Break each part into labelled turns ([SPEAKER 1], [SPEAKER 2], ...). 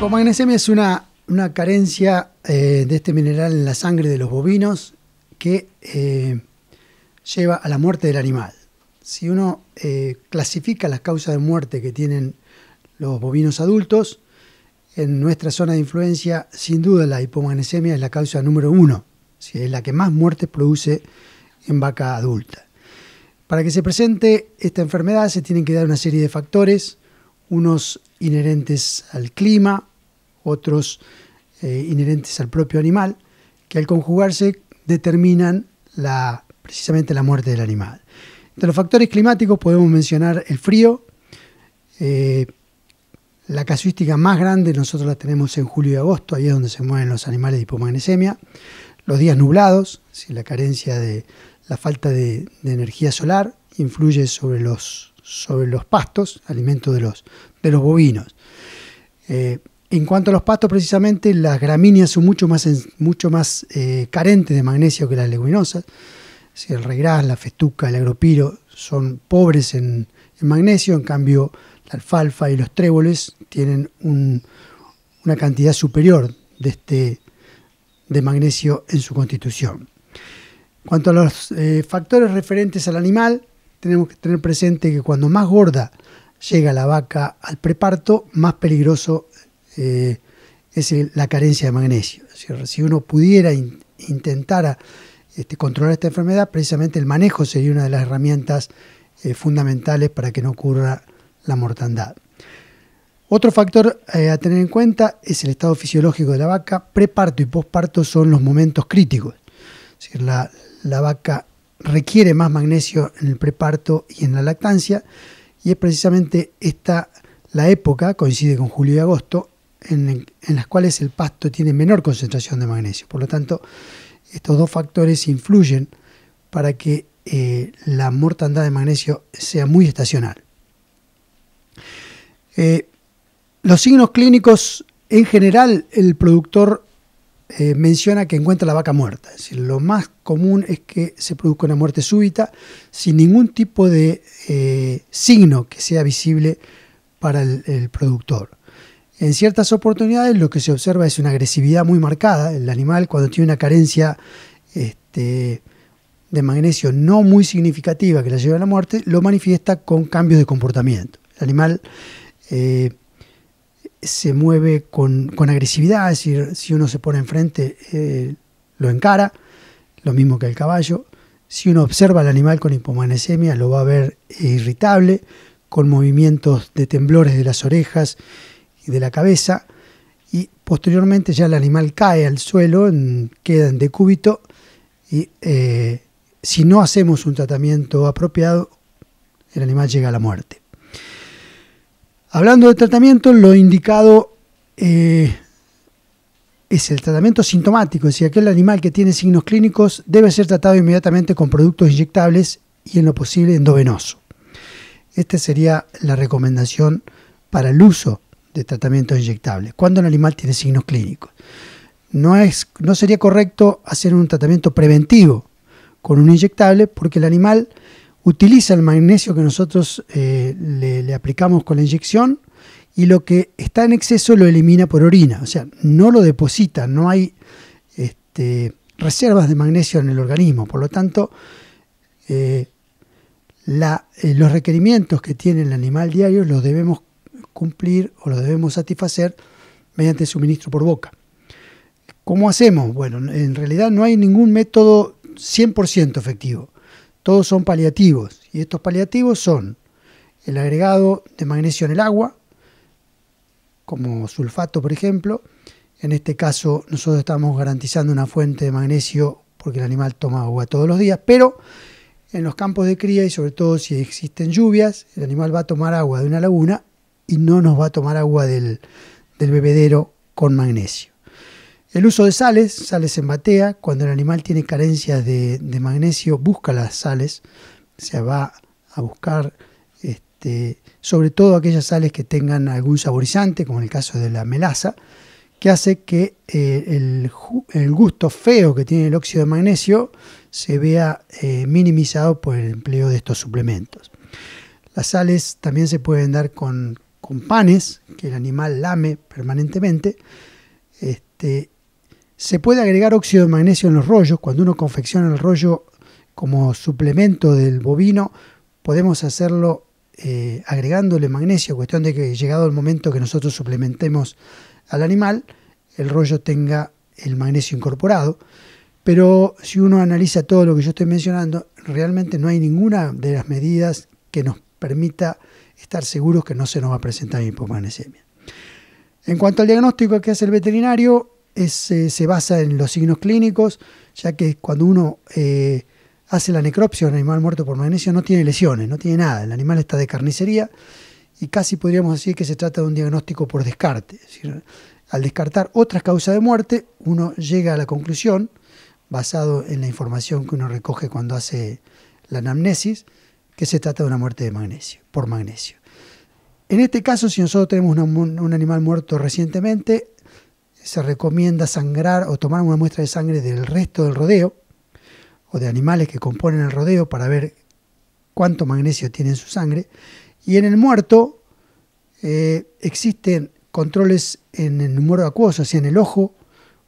[SPEAKER 1] Hipomagnesemia es una, carencia eh, de este mineral en la sangre de los bovinos que eh, lleva a la muerte del animal. Si uno eh, clasifica las causas de muerte que tienen los bovinos adultos, en nuestra zona de influencia, sin duda la hipomagnesemia es la causa número uno, es la que más muertes produce en vaca adulta. Para que se presente esta enfermedad se tienen que dar una serie de factores, unos inherentes al clima, otros eh, inherentes al propio animal, que al conjugarse determinan precisamente la muerte del animal. Entre los factores climáticos podemos mencionar el frío, eh, la casuística más grande nosotros la tenemos en julio y agosto, ahí es donde se mueven los animales de hipomagnesemia. Los días nublados, si la carencia de la falta de, energía solar influye sobre los, sobre los pastos, alimentos de los, de bovinos. Eh, en cuanto a los pastos, precisamente, las gramíneas son mucho más, mucho más eh, carentes de magnesio que las leguminosas. Si el regras, la festuca, el agropiro son pobres en, magnesio, en cambio la alfalfa y los tréboles tienen una cantidad superior de, este, de magnesio en su constitución. Cuanto a los eh, factores referentes al animal, tenemos que tener presente que cuando más gorda llega la vaca al preparto, más peligroso eh, es la carencia de magnesio. si uno pudiera intentar este, controlar esta enfermedad, precisamente el manejo sería una de las herramientas eh, fundamentales para que no ocurra la mortandad. Otro factor eh, a tener en cuenta es el estado fisiológico de la vaca. Preparto y posparto son los momentos críticos. la vaca requiere más magnesio en el preparto y en la lactancia, y es precisamente esta la época, coincide con julio y agosto, en, las cuales el pasto tiene menor concentración de magnesio. Por lo tanto, estos dos factores influyen para que eh, la mortandad de magnesio sea muy estacional. Eh, los signos clínicos, en general, el productor eh, menciona que encuentra la vaca muerta. Es lo más común es que se produzca una muerte súbita sin ningún tipo de signo que sea visible para el productor. En ciertas oportunidades lo que se observa es una agresividad muy marcada. El animal cuando tiene una carencia este, de magnesio no muy significativa que la lleva a la muerte, lo manifiesta con cambios de comportamiento. El animal eh, se mueve con, agresividad, es decir, si uno se pone enfrente eh, lo encara, lo mismo que el caballo. Si uno observa al animal con hipomagnesemia lo va a ver irritable, con movimientos de temblores de las orejas de la cabeza y posteriormente ya el animal cae al suelo, queda en decúbito y eh, si no hacemos un tratamiento apropiado, el animal llega a la muerte. Hablando de tratamiento, lo indicado eh, es el tratamiento sintomático, es decir, aquel animal que tiene signos clínicos debe ser tratado inmediatamente con productos inyectables y en lo posible endovenoso. Esta sería la recomendación para el uso de tratamiento inyectable, cuando el animal tiene signos clínicos. No, es, no sería correcto hacer un tratamiento preventivo con un inyectable porque el animal utiliza el magnesio que nosotros eh, le, aplicamos con la inyección y lo que está en exceso lo elimina por orina, o sea, no lo deposita, no hay este, reservas de magnesio en el organismo, por lo tanto, eh, eh, los requerimientos que tiene el animal diario los debemos cumplir o lo debemos satisfacer mediante suministro por boca. ¿Cómo hacemos? Bueno, en realidad no hay ningún método 100% efectivo. Todos son paliativos y estos paliativos son el agregado de magnesio en el agua, como sulfato por ejemplo. En este caso nosotros estamos garantizando una fuente de magnesio porque el animal toma agua todos los días, pero en los campos de cría y sobre todo si existen lluvias, el animal va a tomar agua de una laguna y no nos va a tomar agua del, bebedero con magnesio. El uso de sales, sales en batea, cuando el animal tiene carencias de, magnesio, busca las sales, o sea, va a buscar este, sobre todo aquellas sales que tengan algún saborizante, como en el caso de la melaza, que hace que eh, el, gusto feo que tiene el óxido de magnesio se vea eh, minimizado por el empleo de estos suplementos. Las sales también se pueden dar con con panes que el animal lame permanentemente. Este, se puede agregar óxido de magnesio en los rollos. Cuando uno confecciona el rollo como suplemento del bovino, podemos hacerlo eh, agregándole magnesio, cuestión de que llegado el momento que nosotros suplementemos al animal, el rollo tenga el magnesio incorporado. Pero si uno analiza todo lo que yo estoy mencionando, realmente no hay ninguna de las medidas que nos permita estar seguros que no se nos va a presentar hipomagnesemia. En cuanto al diagnóstico que hace el veterinario, eh, se basa en los signos clínicos, ya que cuando uno eh, hace la necropsia de un animal muerto por magnesio no tiene lesiones, no tiene nada, el animal está de carnicería y casi podríamos decir que se trata de un diagnóstico por descarte. al descartar otras causas de muerte, uno llega a la conclusión, basado en la información que uno recoge cuando hace la anamnesis, que se trata de una muerte de magnesio, por magnesio. En este caso, si nosotros tenemos un animal muerto recientemente, se recomienda sangrar o tomar una muestra de sangre del resto del rodeo o de animales que componen el rodeo para ver cuánto magnesio tiene en su sangre. Y en el muerto eh, existen controles en el número acuoso, sea en el ojo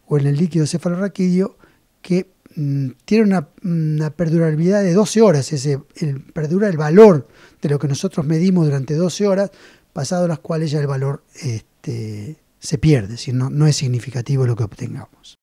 [SPEAKER 1] o en el líquido cefalorraquídeo, que Mm, tiene una, perdurabilidad de 12 horas, ese, perdura el valor de lo que nosotros medimos durante 12 horas, pasado las cuales ya el valor este, se pierde, si no, no es significativo lo que obtengamos.